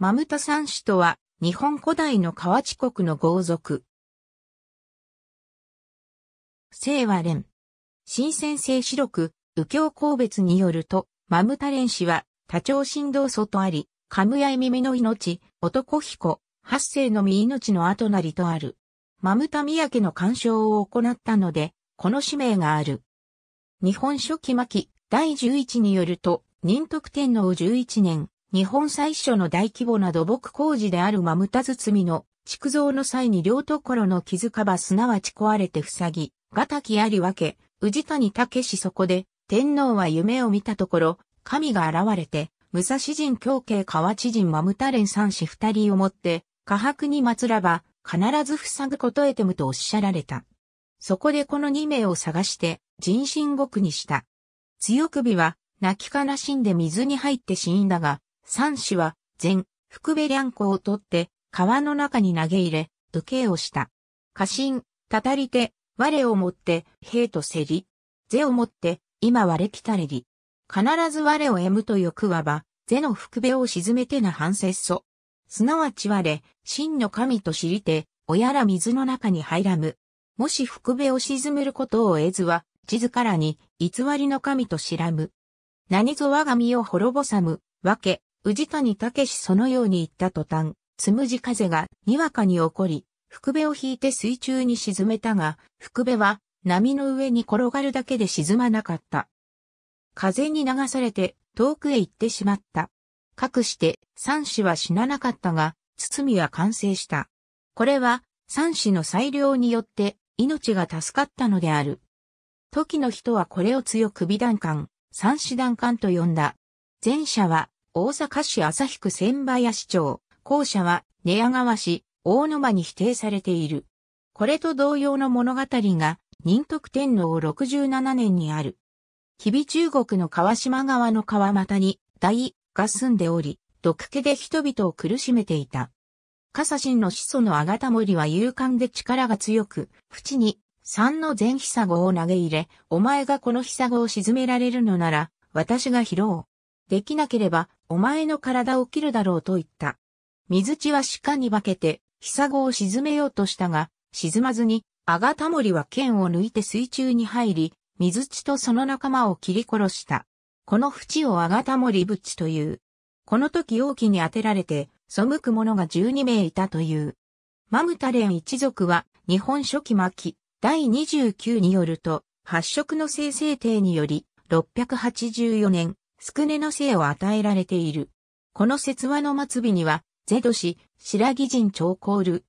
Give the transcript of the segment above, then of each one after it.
マムタ三種とは、日本古代の河内国の豪族。清和連。新鮮性白く、右京公別によると、マムタ連氏は、多長神道祖とあり、かむやい耳の命、男彦、八世の身命の後なりとある。マムタ宮家の干渉を行ったので、この使命がある。日本書紀末期第十一によると、仁徳天皇十一年、日本最初の大規模な土木工事であるマムタ包みの築造の際に両所の傷ばすなわち壊れて塞ぎ、がたきありわけ、宇治谷武しそこで、天皇は夢を見たところ、神が現れて、武蔵人京慶河内人マムタ連三子二人をもって、下白に祀らば、必ず塞ぐことへてむとおっしゃられた。そこでこの二名を探して、人心獄にした。強首は、泣き悲しんで水に入って死んだが、三氏は前、福部良子を取って、川の中に投げ入れ、受けをした。家臣、たたりて、我をもって、兵とせり。是をもって、今我来たれり。必ず我を得むと欲はば、是の福部を沈めてな反節祖。すなわち我、真の神と知りて、親ら水の中に入らむ。もし福部を沈めることを得ずは、地図からに偽りの神と知らむ。何ぞ我が身を滅ぼさむ、わけ、宇治谷武そのように言った途端、つむじ風がにわかに起こり、福部を引いて水中に沈めたが、福部は波の上に転がるだけで沈まなかった。風に流されて遠くへ行ってしまった。かくして三子は死ななかったが、みは完成した。これは三子の裁量によって命が助かったのである。時の人はこれを強く美談感、三子談感と呼んだ。前者は大阪市旭区千林町、校舎は寝屋川市、大沼に否定されている。これと同様の物語が、仁徳天皇67年にある。日々中国の川島川の川又に、大が住んでおり、毒気で人々を苦しめていた。カサシンの始祖のあがた森は勇敢で力が強く、淵に三の全ヒサゴを投げ入れ、お前がこのヒサゴを沈められるのなら、私が拾おう。できなければ、お前の体を切るだろうと言った。水地は鹿に化けて、ひさごを沈めようとしたが、沈まずに、アガタモリは剣を抜いて水中に入り、水地とその仲間を切り殺した。この淵をアガタモリぶちという。この時王きに当てられて、背く者が12名いたという。マムタレン一族は、日本初期末期、第29によると、発色の生成帝により、684年、宿根の姓を与えられている。この説話の末尾には、ゼド氏、白木人長コる。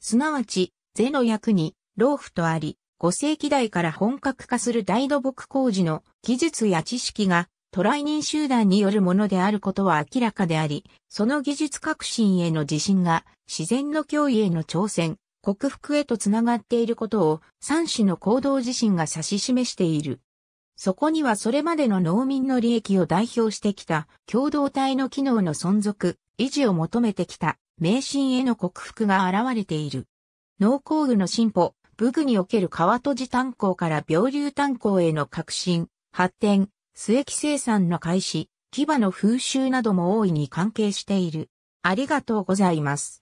すなわち、ゼの役に、老夫とあり、5世紀代から本格化する大土木工事の技術や知識が、トライ人集団によるものであることは明らかであり、その技術革新への自信が、自然の脅威への挑戦、克服へとつながっていることを、三種の行動自身が指し示している。そこにはそれまでの農民の利益を代表してきた共同体の機能の存続、維持を求めてきた迷信への克服が現れている。農工具の進歩、武具における川戸地炭鉱から病流炭鉱への革新、発展、末期生産の開始、牙の風習なども大いに関係している。ありがとうございます。